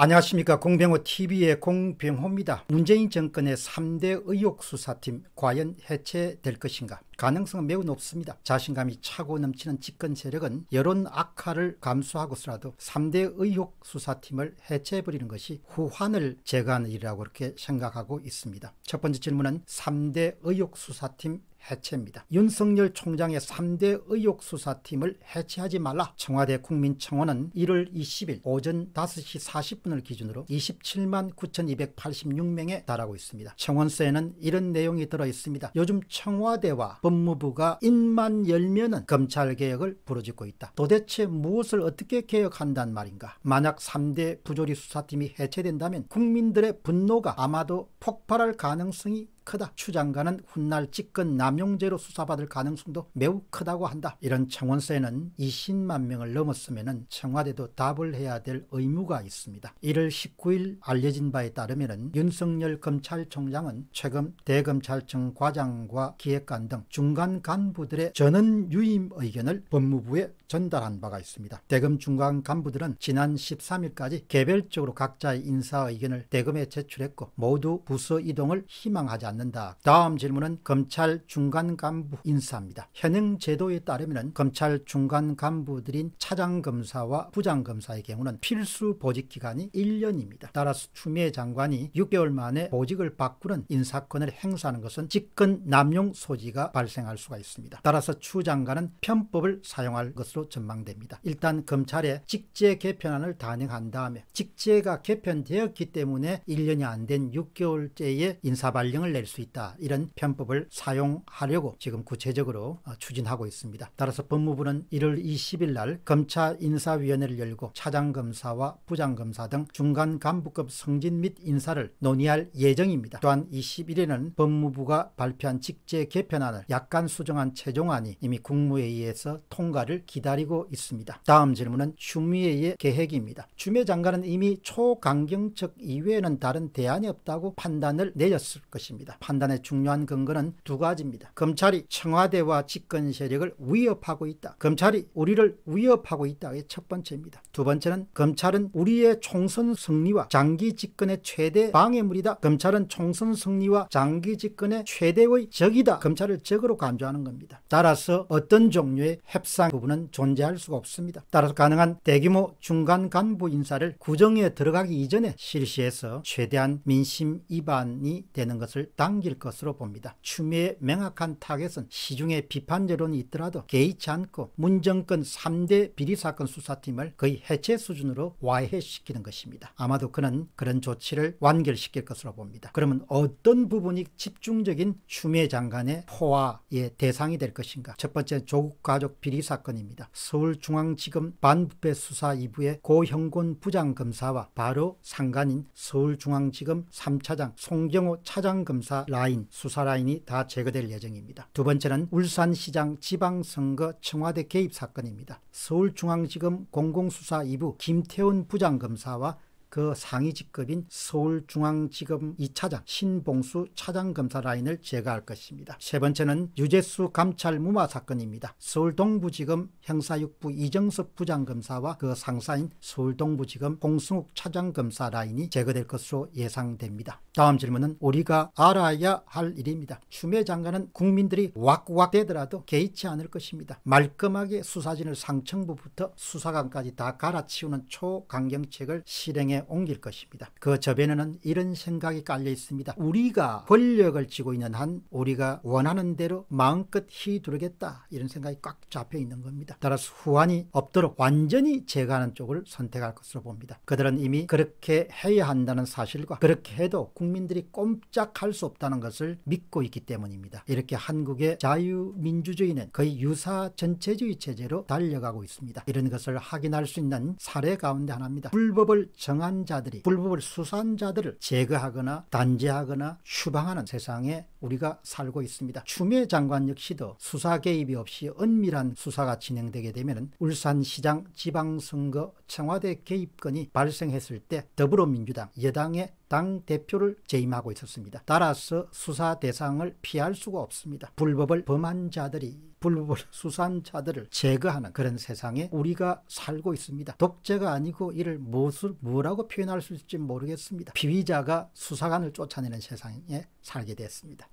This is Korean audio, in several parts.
안녕하십니까 공병호TV의 공병호입니다. 문재인 정권의 3대 의혹 수사팀 과연 해체될 것인가 가능성은 매우 높습니다. 자신감이 차고 넘치는 집권 세력은 여론 악화를 감수하고서라도 3대 의혹 수사팀을 해체해버리는 것이 후환을 제거하는 일이라고 그렇게 생각하고 있습니다. 첫 번째 질문은 3대 의혹 수사팀 해체입니다. 윤석열 총장의 3대 의혹 수사팀을 해체하지 말라. 청와대 국민청원은 1월 20일 오전 5시 40분을 기준으로 27만 9,286명에 달하고 있습니다. 청원서에는 이런 내용이 들어 있습니다. 요즘 청와대와 법무부가 입만 열면은 검찰개혁을 부르짖고 있다. 도대체 무엇을 어떻게 개혁한단 말인가? 만약 3대 부조리 수사팀이 해체된다면 국민들의 분노가 아마도 폭발할 가능성이 크다. 추 장관은 훗날 직권 남용죄로 수사받을 가능성도 매우 크다고 한다. 이런 청원서에는 20만 명을 넘었으면 청와대도 답을 해야 될 의무가 있습니다. 1월 19일 알려진 바에 따르면 윤석열 검찰총장은 최근 대검찰청 과장과 기획관 등 중간 간부들의 전원 유임 의견을 법무부에 전달한 바가 있습니다. 대검 중간 간부들은 지난 13일까지 개별적으로 각자의 인사 의견을 대검에 제출했고 모두 부서 이동을 희망하지 않습니다 않는다. 다음 질문은 검찰 중간 간부 인사입니다. 현행 제도에 따르면 검찰 중간 간부들인 차장검사와 부장검사의 경우는 필수 보직 기간이 1년입니다. 따라서 추미애 장관이 6개월 만에 보직을 바꾸는 인사권을 행사하는 것은 직권 남용 소지가 발생할 수가 있습니다. 따라서 추 장관은 편법을 사용할 것으로 전망됩니다. 일단 검찰의 직제 개편안을 단행한 다음에 직제가 개편되었기 때문에 1년이 안 된 6개월째의 인사 발령을 낼수 있다. 이런 편법을 사용하려고 지금 구체적으로 어, 추진하고 있습니다. 따라서 법무부는 1월 20일 날 검찰 인사위원회를 열고 차장검사와 부장검사 등 중간 간부급 승진 및 인사를 논의할 예정입니다. 또한 21일에는 법무부가 발표한 직제 개편안을 약간 수정한 최종안이 이미 국무회의에서 통과를 기다리고 있습니다. 다음 질문은 추미애의 계획입니다. 추미애 장관은 이미 초강경책 이외에는 다른 대안이 없다고 판단을 내렸을 것입니다. 판단의 중요한 근거는 두 가지입니다. 검찰이 청와대와 집권 세력을 위협하고 있다. 검찰이 우리를 위협하고 있다의 첫 번째입니다. 두 번째는 검찰은 우리의 총선 승리와 장기 집권의 최대 방해물이다. 검찰은 총선 승리와 장기 집권의 최대의 적이다. 검찰을 적으로 간주하는 겁니다. 따라서 어떤 종류의 협상 부분은 존재할 수가 없습니다. 따라서 가능한 대규모 중간 간부 인사를 구정에 들어가기 이전에 실시해서 최대한 민심 위반이 되는 것을 당길 것으로 봅니다. 추미애 명확한 타겟은 시중에 비판 여론이 있더라도 개의치 않고 문정권 3대 비리사건 수사팀을 거의 해체 수준으로 와해시키는 것입니다. 아마도 그는 그런 조치를 완결시킬 것으로 봅니다. 그러면 어떤 부분이 집중적인 추미애 장관의 포화의 대상이 될 것인가? 첫 번째 조국 가족 비리 사건입니다. 서울중앙지검 반부패 수사 2부의 고형곤 부장검사와 바로 상관인 서울중앙지검 3차장 송경호 차장검사 수사 라인, 수사 라인이 다 제거될 예정입니다. 두 번째는 울산시장 지방선거 청와대 개입 사건입니다. 서울중앙지검 공공수사 2부 김태훈 부장검사와 그 상위 직급인 서울중앙지검 2차장 신봉수 차장검사 라인을 제거할 것입니다. 세 번째는 유재수 감찰 무마 사건입니다. 서울동부지검 형사육부 이정섭 부장검사와 그 상사인 서울동부지검 공승욱 차장검사 라인이 제거될 것으로 예상됩니다. 다음 질문은 우리가 알아야 할 일입니다. 추미애 장관은 국민들이 왁왁대더라도 개의치 않을 것입니다. 말끔하게 수사진을 상층부부터 수사관까지 다 갈아치우는 초강경책을 실행해 옮길 것입니다. 그 저변에는 이런 생각이 깔려 있습니다. 우리가 권력을 쥐고 있는 한 우리가 원하는 대로 마음껏 휘두르겠다 이런 생각이 꽉 잡혀 있는 겁니다. 따라서 후환이 없도록 완전히 제거하는 쪽을 선택할 것으로 봅니다. 그들은 이미 그렇게 해야 한다는 사실과 그렇게 해도 국민들이 꼼짝할 수 없다는 것을 믿고 있기 때문입니다. 이렇게 한국의 자유민주주의는 거의 유사 전체주의 체제로 달려가고 있습니다. 이런 것을 확인할 수 있는 사례 가운데 하나입니다. 불법을 정한 수산자들이 불법을 수사한자들을 제거하거나 단죄하거나 추방하는 세상에 우리가 살고 있습니다. 추미애 장관 역시도 수사 개입이 없이 은밀한 수사가 진행되게 되면 울산시장 지방선거 청와대 개입건이 발생했을 때 더불어민주당 여당의 당 대표를 재임하고 있었습니다. 따라서 수사 대상을 피할 수가 없습니다. 불법을 범한 자들이 불법 수산자들을 제거하는 그런 세상에 우리가 살고 있습니다. 독재가 아니고 이를 무엇을 뭐라고 표현할 수 있을지 모르겠습니다. 피의자가 수사관을 쫓아내는 세상에 살게 됐습니다.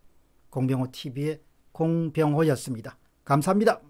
공병호 TV의 공병호였습니다. 감사합니다.